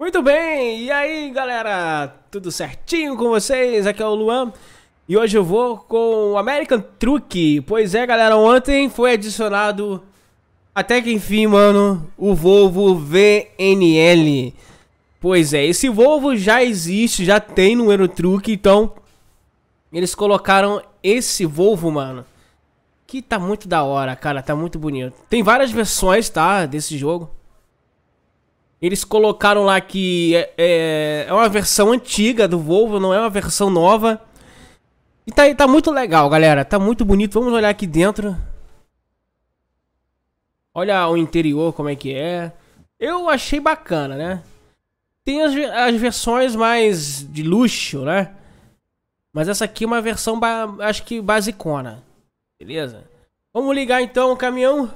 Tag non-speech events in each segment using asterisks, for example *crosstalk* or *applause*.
Muito bem, e aí galera, tudo certinho com vocês? Aqui é o Luan e hoje eu vou com o American Truck. Pois é galera, ontem foi adicionado, até que enfim mano, o Volvo VNL. Pois é, esse Volvo já existe, já tem no Eurotruck, então eles colocaram esse Volvo, mano. Que tá muito da hora, cara, tá muito bonito. Tem várias versões, tá, desse jogo. Eles colocaram lá que é, é, é uma versão antiga do Volvo, não é uma versão nova. E tá, tá muito legal, galera. Tá muito bonito. Vamos olhar aqui dentro. Olha o interior, como é que é. Eu achei bacana, né? Tem as, as versões mais de luxo, né? Mas essa aqui é uma versão, acho que basicona. Beleza? Vamos ligar então o caminhão.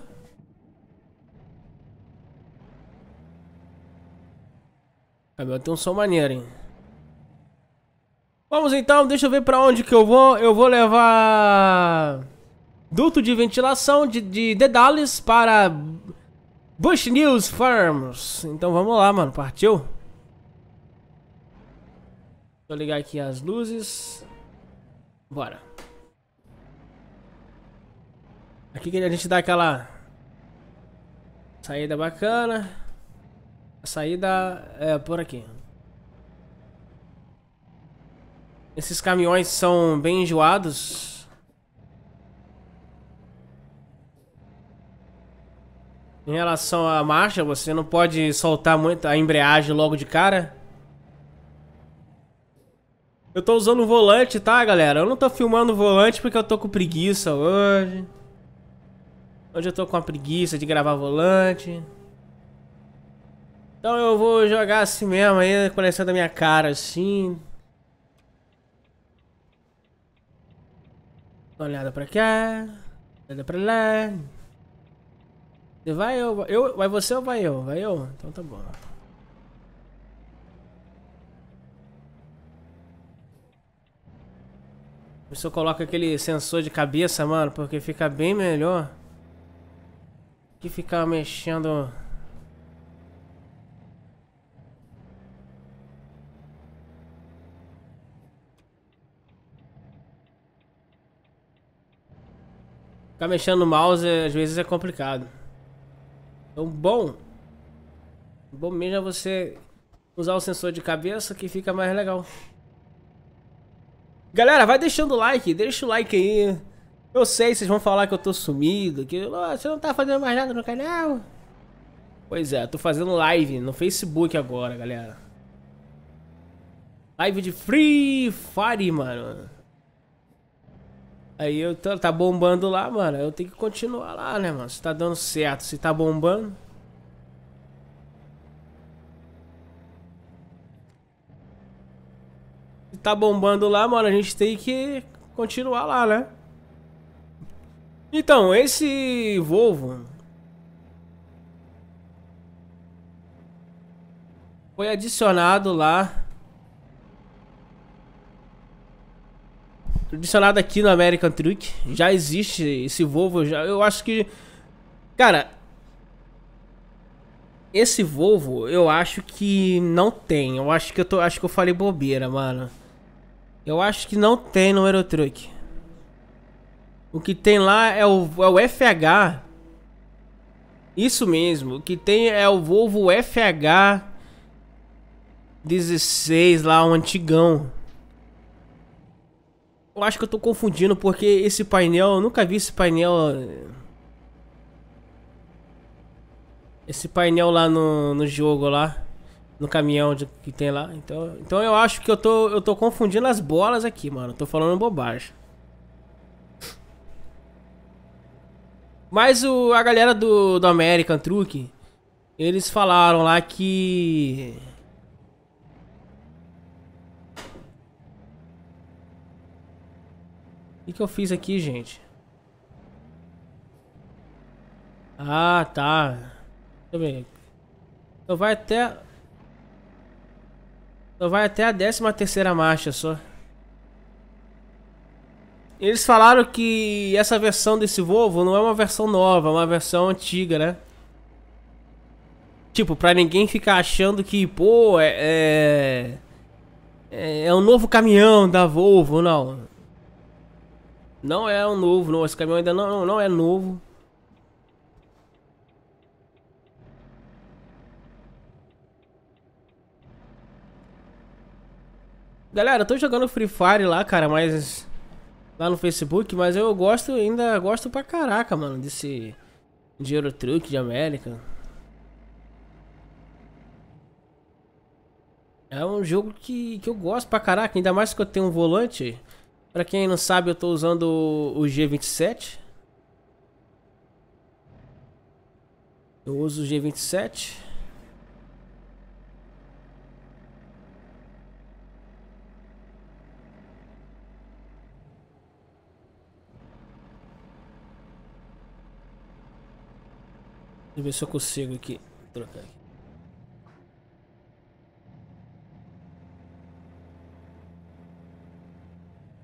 Eu tem um som maneiro, hein? Vamos então, deixa eu ver pra onde que eu vou. Eu vou levar... Duto de ventilação de, de Dedales para... Bush News Farms. Então vamos lá, mano. Partiu? Vou ligar aqui as luzes. Bora. Aqui que a gente dá aquela... Saída bacana. A saída é por aqui. Esses caminhões são bem enjoados. Em relação à marcha, você não pode soltar muito a embreagem logo de cara. Eu tô usando o volante, tá, galera? Eu não tô filmando o volante porque eu tô com preguiça hoje. Hoje eu tô com a preguiça de gravar volante. Então eu vou jogar assim mesmo aí, conhecendo a minha cara assim. Dá uma olhada pra cá. Olhada pra lá. Você vai eu, eu? Vai você ou vai eu? Vai eu? Então tá bom. Se eu coloco aquele sensor de cabeça, mano, porque fica bem melhor que ficar mexendo Ficar mexendo no mouse é, às vezes é complicado. Então, bom. Bom mesmo é você usar o sensor de cabeça que fica mais legal. Galera, vai deixando o like, deixa o like aí. Eu sei, vocês vão falar que eu tô sumido, que você não tá fazendo mais nada no canal. Pois é, tô fazendo live no Facebook agora, galera. Live de Free Fire, mano. Aí eu tá bombando lá, mano. Eu tenho que continuar lá, né, mano? Se tá dando certo, se tá bombando. Se tá bombando lá, mano, a gente tem que continuar lá, né? Então, esse Volvo foi adicionado lá Tradicionado aqui no American Truck. Já existe esse Volvo. Já, eu acho que. Cara. Esse Volvo, eu acho que não tem. Eu acho que eu tô. Acho que eu falei bobeira, mano. Eu acho que não tem no Eurotruck. O que tem lá é o, é o FH. Isso mesmo. O que tem é o Volvo FH 16 lá, um antigão. Eu acho que eu tô confundindo porque esse painel, eu nunca vi esse painel... Eh, esse painel lá no, no jogo lá, no caminhão de, que tem lá. Então, então eu acho que eu tô, eu tô confundindo as bolas aqui, mano. tô falando bobagem. Mas o, a galera do, do American Truck, eles falaram lá que... que, que eu fiz aqui, gente? Ah, tá. Deixa eu ver. Então vai até... Então vai até a 13 terceira marcha só. Eles falaram que essa versão desse Volvo não é uma versão nova, é uma versão antiga, né? Tipo, pra ninguém ficar achando que, pô, é... É, é um novo caminhão da Volvo, não. Não é um novo, não. Esse caminhão ainda não, não é novo. Galera, eu tô jogando Free Fire lá, cara, mas... Lá no Facebook, mas eu gosto, ainda gosto pra caraca, mano, desse... Dinheiro Truck de América. É um jogo que, que eu gosto pra caraca, ainda mais que eu tenho um volante... Pra quem não sabe, eu tô usando o G27. Eu uso o G27. Deixa eu ver se eu consigo aqui trocar aqui.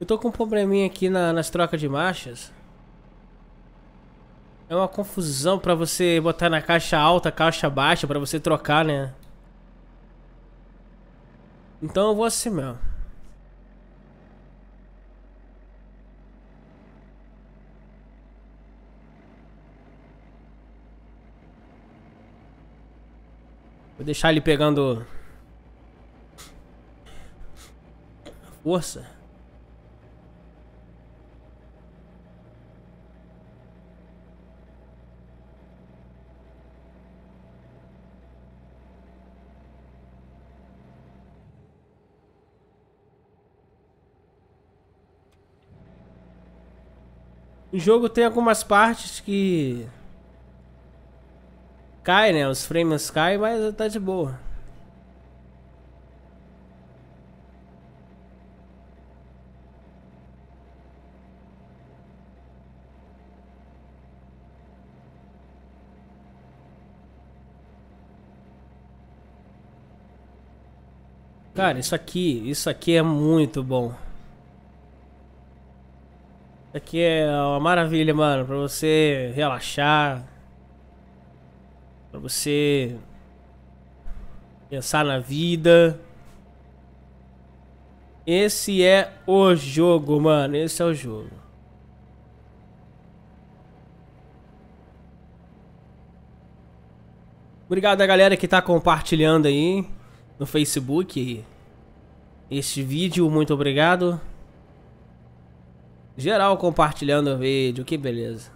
tô com um probleminha aqui na, nas trocas de marchas. É uma confusão pra você botar na caixa alta, caixa baixa, pra você trocar, né? Então eu vou assim mesmo. Vou deixar ele pegando... Força. O jogo tem algumas partes que... Cai, né? Os frames caem, mas tá de boa. Cara, isso aqui, isso aqui é muito bom. Aqui é uma maravilha, mano, pra você relaxar. Pra você pensar na vida. Esse é o jogo, mano. Esse é o jogo. Obrigado a galera que tá compartilhando aí no Facebook. Este vídeo, muito obrigado. Geral compartilhando o vídeo, que beleza.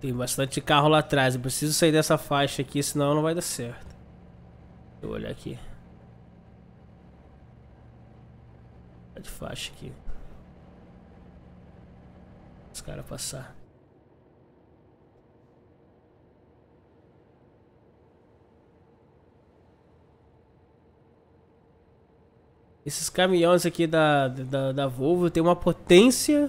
Tem bastante carro lá atrás. Eu preciso sair dessa faixa aqui, senão não vai dar certo. Deixa eu olhar aqui. Tá de faixa aqui. Os caras passar. Esses caminhões aqui da, da, da Volvo tem uma potência.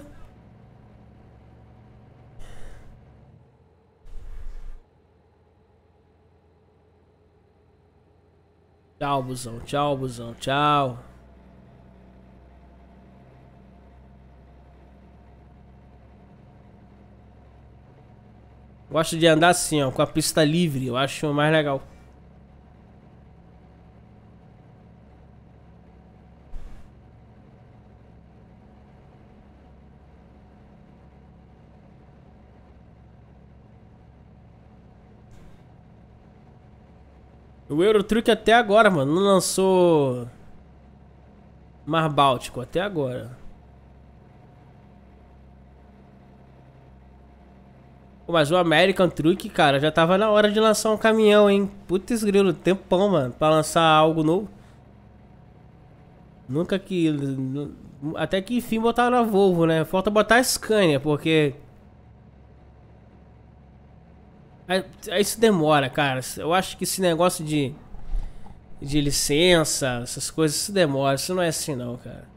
Tchau, busão. Tchau, busão. Tchau. Gosto de andar assim, ó, com a pista livre. Eu acho mais legal. O Eurotruck até agora, mano, não lançou Mar Báltico até agora. Pô, mas o American Truck, cara, já tava na hora de lançar um caminhão, hein? Putz grilo, tempão, mano, pra lançar algo novo. Nunca que... Até que enfim botaram a Volvo, né? Falta botar a Scania, porque... Isso demora, cara. Eu acho que esse negócio de, de licença, essas coisas, isso demora. Isso não é assim, não, cara.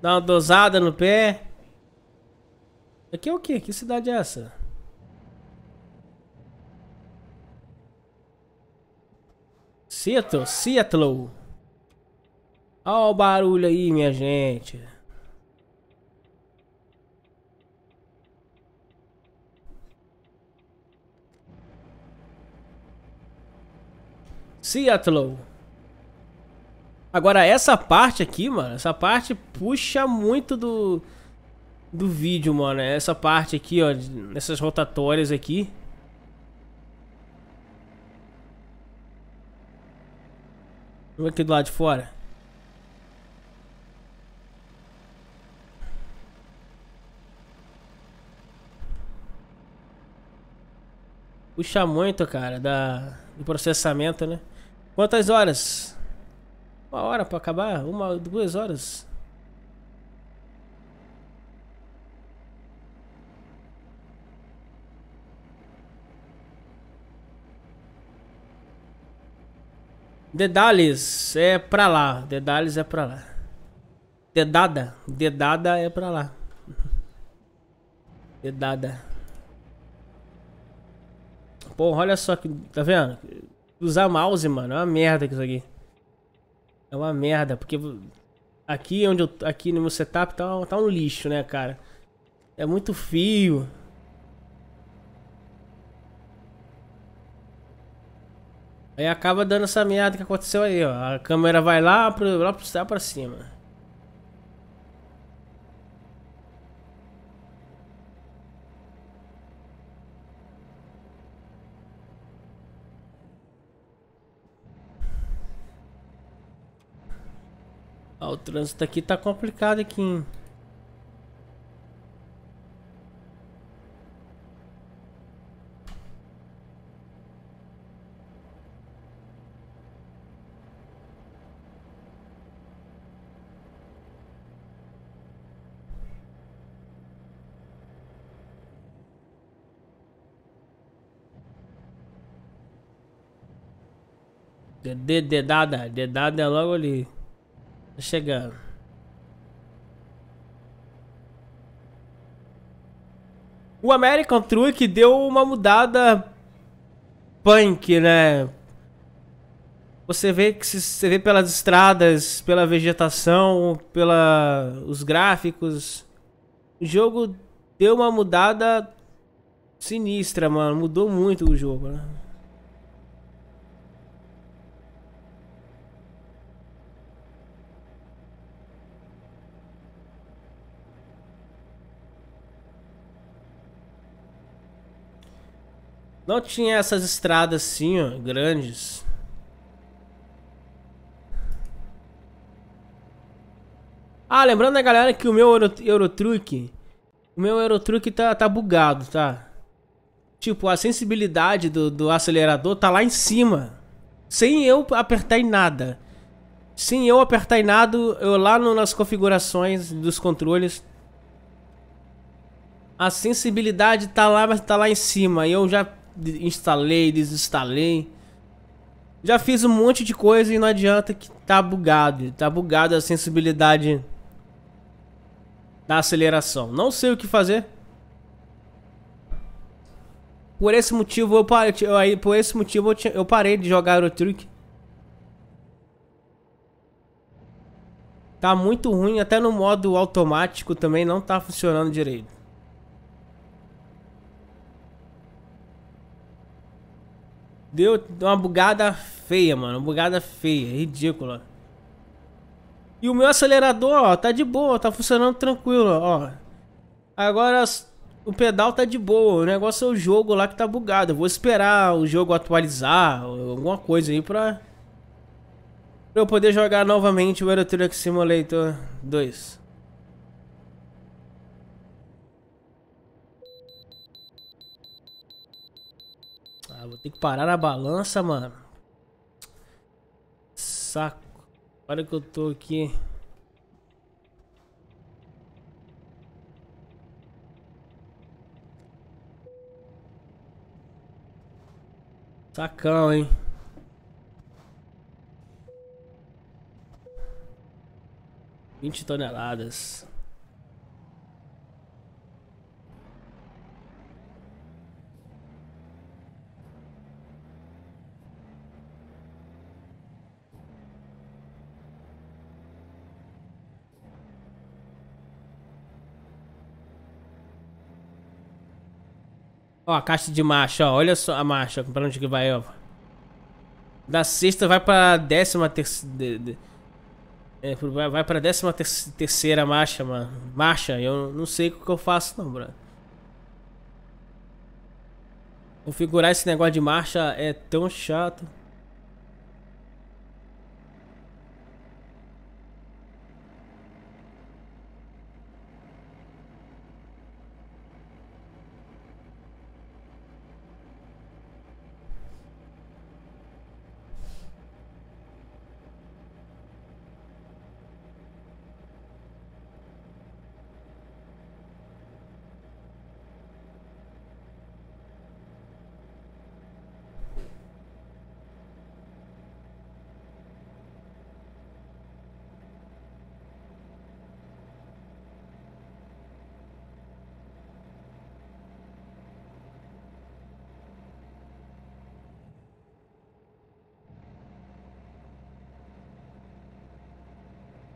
Dá uma dosada no pé. Aqui é o quê? Que cidade é essa? Seattle, Seattle. Olha o barulho aí, minha gente. Seattle. Agora, essa parte aqui, mano, essa parte puxa muito do, do vídeo, mano. Essa parte aqui, ó, nessas rotatórias aqui. Vamos aqui do lado de fora. Puxa muito, cara, da, do processamento, né? Quantas horas? Uma hora pra acabar? Uma, duas horas? Dedales é pra lá. Dedales é pra lá. Dedada. Dedada é pra lá. *laughs* Dedada. Porra, olha só que. Tá vendo? Usar mouse, mano. É uma merda que isso aqui. É uma merda, porque aqui onde eu, aqui no meu setup tá, tá um lixo, né, cara? É muito fio. Aí acaba dando essa merda que aconteceu aí, ó. A câmera vai lá pro, lá pro, lá pra cima. Ah, o trânsito aqui tá complicado aqui em... Dedada, dedada é logo ali. Tá chegando. O American Truck deu uma mudada punk, né? Você vê que você vê pelas estradas, pela vegetação, pela os gráficos. O jogo deu uma mudada sinistra, mano. Mudou muito o jogo, né? Não tinha essas estradas assim, ó, grandes. Ah, lembrando a galera que o meu Euro, o meu Eurotruck tá, tá bugado, tá? Tipo, a sensibilidade do, do acelerador tá lá em cima. Sem eu apertar em nada. Sem eu apertar em nada, eu lá no, nas configurações dos controles, a sensibilidade tá lá, mas tá lá em cima. E eu já instalei, desinstalei. Já fiz um monte de coisa e não adianta que tá bugado. Tá bugado a sensibilidade da aceleração. Não sei o que fazer. Por esse motivo eu parei, eu, por esse motivo eu, eu parei de jogar o truque. Tá muito ruim, até no modo automático também não tá funcionando direito. deu uma bugada feia, mano. Uma bugada feia, ridícula. E o meu acelerador, ó, tá de boa, tá funcionando tranquilo, ó. Agora o pedal tá de boa, o negócio é o jogo lá que tá bugado. Eu vou esperar o jogo atualizar, alguma coisa aí pra... Pra eu poder jogar novamente o Euro Truck Simulator 2. Tem que parar a balança, mano. Saco. Olha que eu tô aqui. Sacão, hein? Vinte toneladas. Ó, a caixa de marcha, ó. Olha só a marcha, pra onde que vai, ó. Da sexta vai pra décima terceira... É, vai pra décima ter terceira marcha, mano. Marcha, eu não sei o que eu faço não, bro. Configurar esse negócio de marcha é tão chato.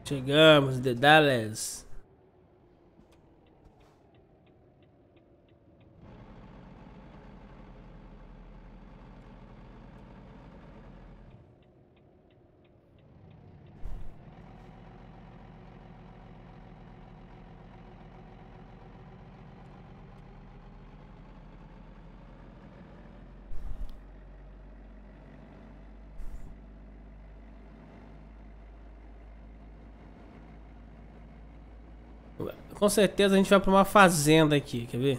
Chegamos, The Dallas. Com certeza a gente vai pra uma fazenda aqui, quer ver?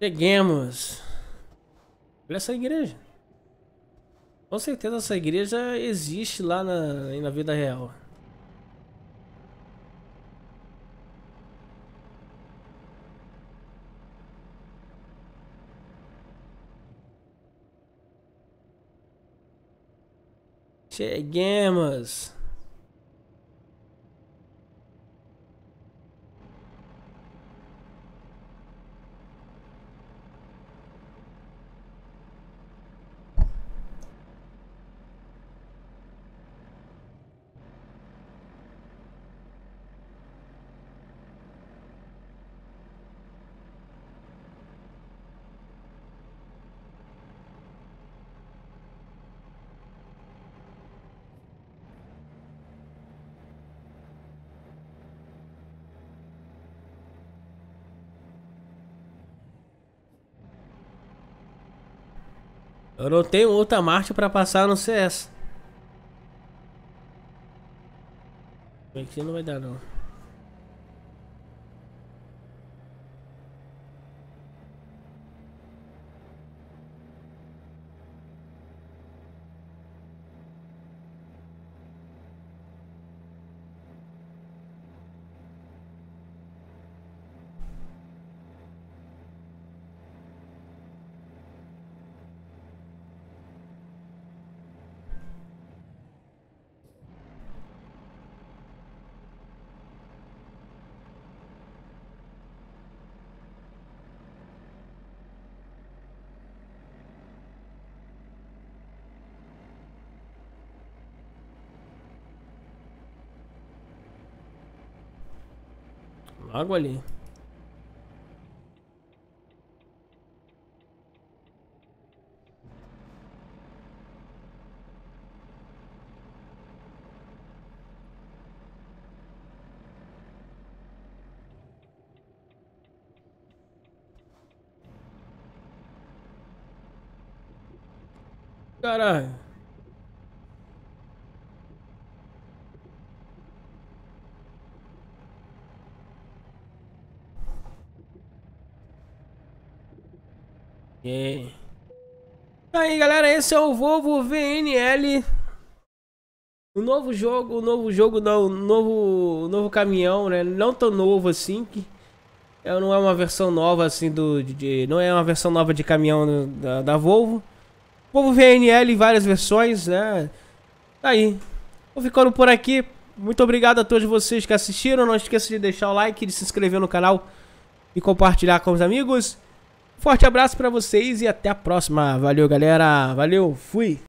Cheguemos. Olha essa igreja. Com certeza essa igreja existe lá na, na vida real. Cheguemos! Eu não tenho outra marcha pra passar no CS. Aqui não vai dar não. água ali. Caralho. Yeah. Aí galera, esse é o Volvo VNL. O novo jogo, o novo jogo não, o novo, novo caminhão, né? Não tão novo assim, que é, não é uma versão nova assim do, de, não é uma versão nova de caminhão da, da Volvo. Volvo VNL, várias versões, né? Tá aí, vou ficando por aqui. Muito obrigado a todos vocês que assistiram. Não esqueça de deixar o like, de se inscrever no canal e compartilhar com os amigos. Forte abraço para vocês e até a próxima. Valeu, galera. Valeu, fui.